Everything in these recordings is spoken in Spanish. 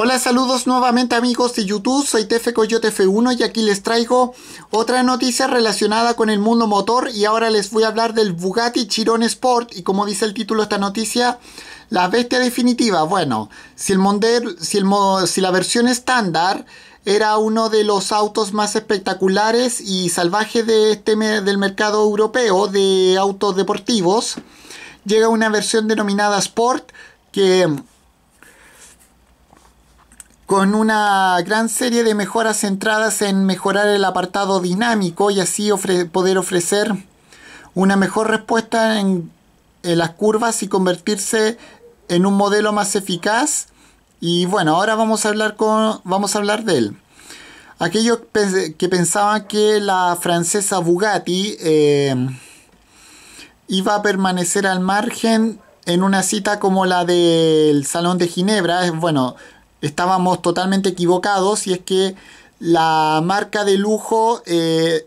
Hola, saludos nuevamente amigos de YouTube, soy Tefe Coyote F1 y aquí les traigo otra noticia relacionada con el mundo motor y ahora les voy a hablar del Bugatti Chiron Sport y como dice el título de esta noticia, la bestia definitiva. Bueno, si, el si, el, si la versión estándar era uno de los autos más espectaculares y salvajes de este, del mercado europeo de autos deportivos, llega una versión denominada Sport que con una gran serie de mejoras centradas en mejorar el apartado dinámico y así poder ofrecer una mejor respuesta en, las curvas y convertirse en un modelo más eficaz. Y bueno, ahora vamos a hablar, con, vamos a hablar de él. Aquellos que pensaban que la francesa Bugatti eh, iba a permanecer al margen en una cita como la del Salón de Ginebra, bueno, estábamos totalmente equivocados y es que la marca de lujo eh,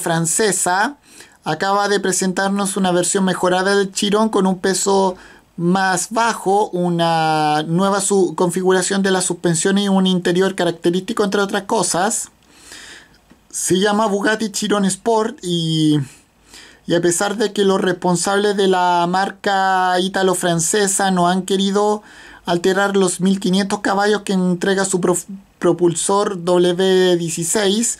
francesa acaba de presentarnos una versión mejorada del Chiron con un peso más bajo, una nueva configuración de la suspensión y un interior característico, entre otras cosas. Se llama Bugatti Chiron Sport y, y a pesar de que los responsables de la marca italo francesa no han querido alterar los 1500 caballos que entrega su propulsor W16,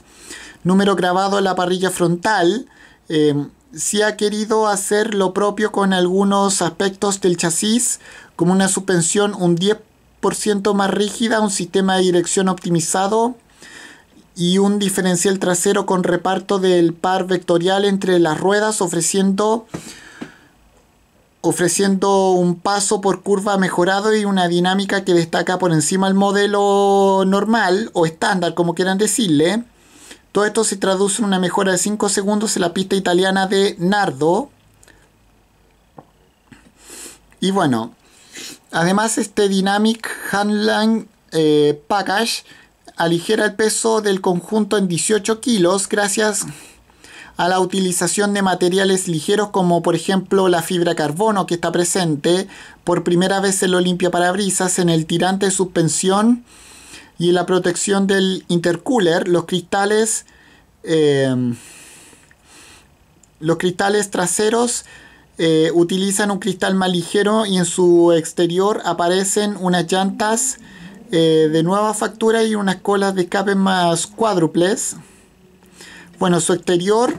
número grabado en la parrilla frontal. Em, si ha querido hacer lo propio con algunos aspectos del chasis, como una suspensión un 10% más rígida, un sistema de dirección optimizado y un diferencial trasero con reparto del par vectorial entre las ruedas, ofreciendo ofreciendo un paso por curva mejorado y una dinámica que destaca por encima del modelo normal o estándar, como quieran decirle. Todo esto se traduce en una mejora de 5 segundos en la pista italiana de Nardo. Y bueno, además este Dynamic Handling eh, Package aligera el peso del conjunto en 18 kilos gracias a a la utilización de materiales ligeros como por ejemplo la fibra carbono que está presente por primera vez en limpia para Parabrisas, en el tirante de suspensión y en la protección del intercooler, los cristales, eh, los cristales traseros eh, utilizan un cristal más ligero y en su exterior aparecen unas llantas eh, de nueva factura y unas colas de escape más cuádruples. Bueno, su exterior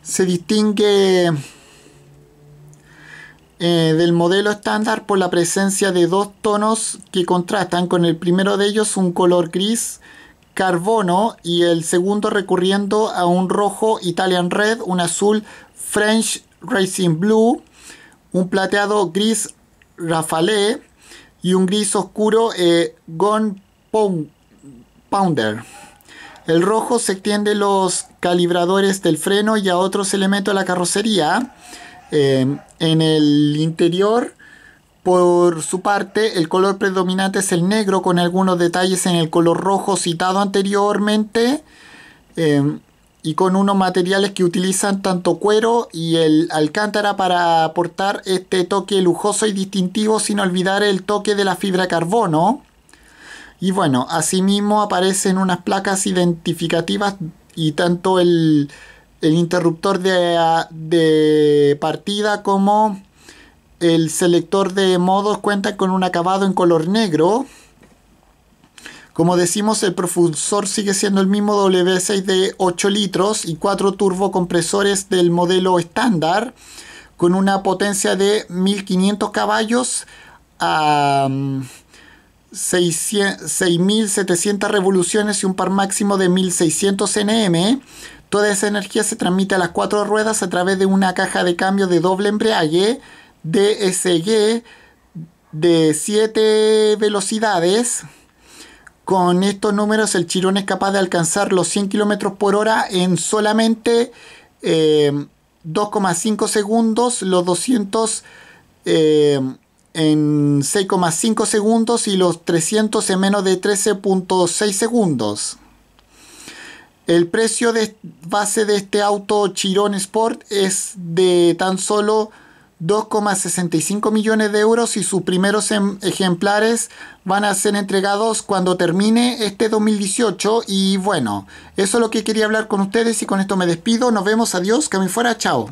se distingue eh, del modelo estándar por la presencia de dos tonos que contrastan, con el primero de ellos un color gris carbono y el segundo recurriendo a un rojo Italian Red, un azul French Racing Blue, un plateado gris Rafale y un gris oscuro eh, Gone Pounder. El rojo se extiende los calibradores del freno y a otros elementos de la carrocería. Eh, en el interior, por su parte, el color predominante es el negro con algunos detalles en el color rojo citado anteriormente. Eh, y con unos materiales que utilizan tanto cuero y el alcántara para aportar este toque lujoso y distintivo sin olvidar el toque de la fibra carbono. Y bueno, asimismo aparecen unas placas identificativas y tanto el, interruptor de, partida como el selector de modos cuentan con un acabado en color negro. Como decimos, el profusor sigue siendo el mismo W6 de 8 litros y 4 turbocompresores del modelo estándar con una potencia de 1500 caballos. a... 6.700 revoluciones y un par máximo de 1.600 nm. ¿eh? Toda esa energía se transmite a las cuatro ruedas a través de una caja de cambio de doble embrague DSG de 7 velocidades. Con estos números el Chirón es capaz de alcanzar los 100 km por hora en solamente 2,5 eh, segundos. Los 200 en 6,5 segundos y los 300 en menos de 13.6 segundos. El precio de base de este auto Chiron Sport es de tan solo 2,65 millones de euros y sus primeros em, ejemplares van a ser entregados cuando termine este 2018 y bueno, eso es lo que quería hablar con ustedes y con esto me despido, nos vemos, adiós, que me fuera, chao.